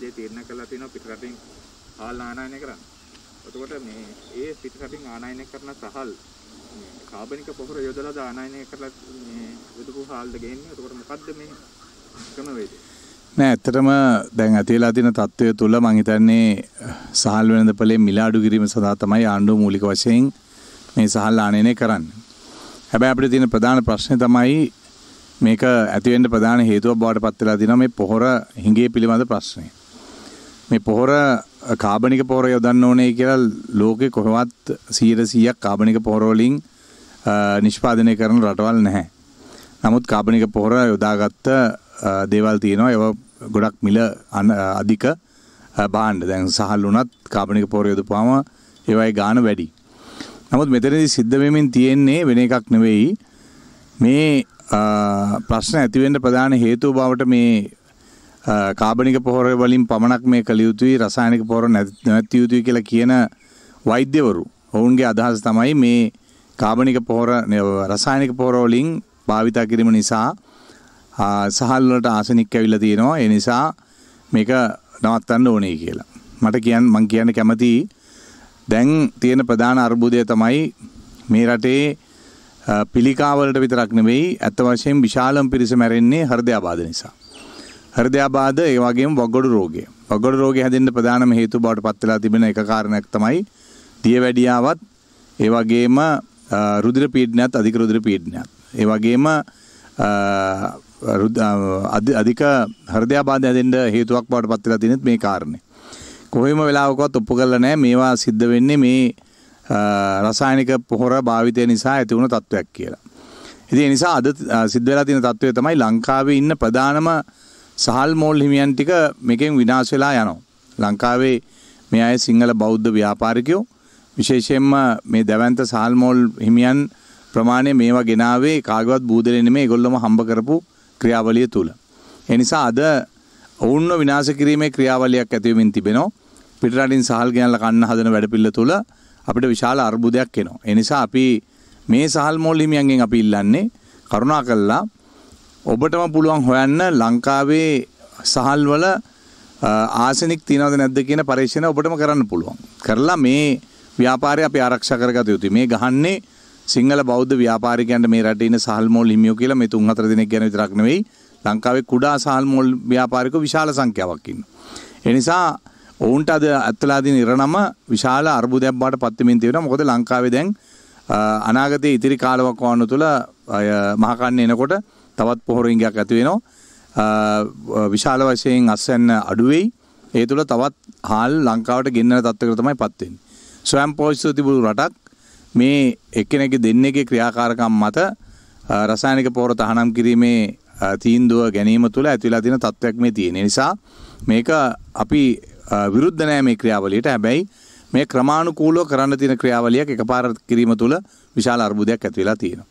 සමාජය තීරණය කරලා තියෙනවා පිටරටින් හාල් ආනයනය කරන්න. එතකොට මේ ඒ පිටරටින් ආනයනය කරන සහල් කාබනික පොහොර යොදලා ආනයනය කරලා මේ යොදපු හාල්ද ගේන්නේ. එතකොට මොකද්ද මේ ක්‍රම වේදේ? නෑ ඇත්තටම දැන් ඇතිලා තින තත්ත්වය තුළ මං හිතන්නේ සහල් වෙනද පලේ මිලාඩු කිරීම සඳහා තමයි ආණ්ඩුව මූලික වශයෙන් මේ සහල් ආනයනය කරන්න. හැබැයි අපිට තියෙන ප්‍රධාන ප්‍රශ්නේ තමයි මේක ඇති වෙන්න ප්‍රධාන හේතුවක් බවට පත් වෙලා තිනවා මේ පොහොර හිඟේ පිළිබඳ ප්‍රශ්නේ. මේ පොහොර කාබනික පොහොර යොදන්න ඕනේ කියලා ලෝකේ කොහොමවත් 100ක් කාබනික පොහොර වලින් නිෂ්පාදනය කරන රටවල් නැහැ. නමුත් කාබනික පොහොර යොදාගත්ත දේවල් තියෙනවා. ඒවා ගොඩක් මිල අධික බාණ්ඩ. දැන් සහල් වුණත් කාබනික පොහොර යොදපුවාම ඒවායේ ගාණ වැඩි. නමුත් මෙතනදී සිද්ධ වෙමින් තියෙන්නේ වෙන එකක් නෙවෙයි. මේ ප්‍රශ්න ඇතිවෙන්න ප්‍රධාන හේතුව බවට මේ කාබනික පොහොර වලින් පමණක් මේ කළ යුතුයි රසායනික පොහොර නැති යුතුයි කියලා කියන වෛද්‍යවරු ඔවුන්ගේ අදහස තමයි මේ කාබනික පොහොර රසායනික පොහොර වලින් භාවිතා කිරීම නිසා සහල් වලට ආසනික් ඇවිල්ලා තියෙනවා ඒ නිසා මේක නවත්තන්න ඕනේ කියලා. මට කියන්න මං කියන්න කැමතියි දැන් තියෙන ප්‍රධාන අර්බුදය තමයි මේ රටේ පිළිකාවලට විතරක් නෙවෙයි ඇත්ත වශයෙන් විශාලම පිරිස මැරෙන්නේ හෘදයාබාධ නිසා. හෘදයාබාධ ඒ වගේම වගොඩු රෝගය. වගොඩු රෝගය හැදෙන්න ප්‍රධානම හේතු බවට පත් වෙලා තිබෙන එක කාරණයක් තමයි දියවැඩියාවත් ඒ වගේම රුධිර පීඩනයත් අධික රුධිර පීඩනයත්. ඒ වගේම අධික හෘදයාබාධ හැදෙන්න හේතුවක් බවට පත් වෙලා තියෙනෙත් මේ කාරණේ. කොහොම වෙලාවකවත් ඔප්පු කරලා නැහැ මේවා සිද්ධ වෙන්නේ මේ රසායනික පොහොර භාවිතය නිසා ඇති වුණු තත්වයක් කියලා. ඉතින් ඒ නිසා අද සිද්ධ වෙලා තියෙන තත්වය තමයි ලංකාවේ ඉන්න ප්‍රධානම සහල් මෝල් හිමියන් ටික මේකෙන් විනාශ වෙලා යනවා. ලංකාවේ මේ අය සිංහල බෞද්ධ ව්‍යාපාරිකයෝ විශේෂයෙන්ම මේ දැවැන්ත සහල් මෝල් හිමියන් ප්‍රමාණය මේවා ගෙනාවේ කාගවත් බූදලේ නෙමෙයි ඒගොල්ලොම හම්බ කරපු ක්‍රියාවලිය තුල. ඒ නිසා අද ඔවුන්ව විනාශ කිරීමේ ක්‍රියාවලියක් ඇති වෙමින් තිබෙනවා. පිටරටින් සහල් ගෙනල්ලා කන්න හදන වැඩපිළිවෙල තුල අපිට විශාල අර්බුදයක් එනවා. ඒ නිසා අපි මේ සහල් මෝල් හිමියන්ගෙන් අපි ඉල්ලන්නේ කරුණාකරලා ඔබටම පුළුවන් හොයන්න ලංකාවේ සහල්වල ආසනික් තියනවද නැද්ද කියන පරීක්ෂණ ඔබටම කරන්න පුළුවන්. කරලා මේ ව්‍යාපාරය අපි ආරක්ෂා කරගත යුතුයි. මේ ගහන්නේ සිංහල බෞද්ධ ව්‍යාපාරිකයන්ට මේ රටේ ඉන්න සහල් මෝල් හිමියෝ කියලා මේ තුන් හතර දිනක් ගැන විතරක් නෙවෙයි ලංකාවේ කුඩා සහල් මෝල් ව්‍යාපාරිකෝ විශාල සංඛ්‍යාවක් ඉන්නවා. ඒ නිසා ඔවුන්ට අද අත්ලා දින ඉරණම විශාල අර්බුදයක් බවට පත් වෙමින් තියෙනවා. මොකද ලංකාවේ දැන් අනාගතයේ ඉතිරි කාලවක් වවන්න තුළ අය මහකන්න එනකොට තවත් පොහොරින්ගයක් ඇති වෙනවා විශාල වශයෙන් අස්වැන්න අඩු වෙයි ඒ තුළ තවත් හාල් ලංකාවට ගෙන්නන තත්ත්වයකට තමයි පත් වෙන්නේ ස්වයං පෝෂිතව තිබුණු රටක් මේ එක්කෙනෙක්ගේ දෙන්නේගේ ක්‍රියාකාරකම් මත රසායනික පොහොර තහනම් කිරීමේ තීන්දුව ගැනීම තුළ ඇතිලා තියෙන තත්ත්වයක් මේ තියෙන නිසා මේක අපි විරුද්ධ නෑ මේ ක්‍රියාවලියට හැබැයි මේ ක්‍රමානුකූලව කරන්න තියෙන ක්‍රියාවලියක් එකපාර කිරීම තුළ විශාල අර්බුදයක් ඇති වෙලා තියෙනවා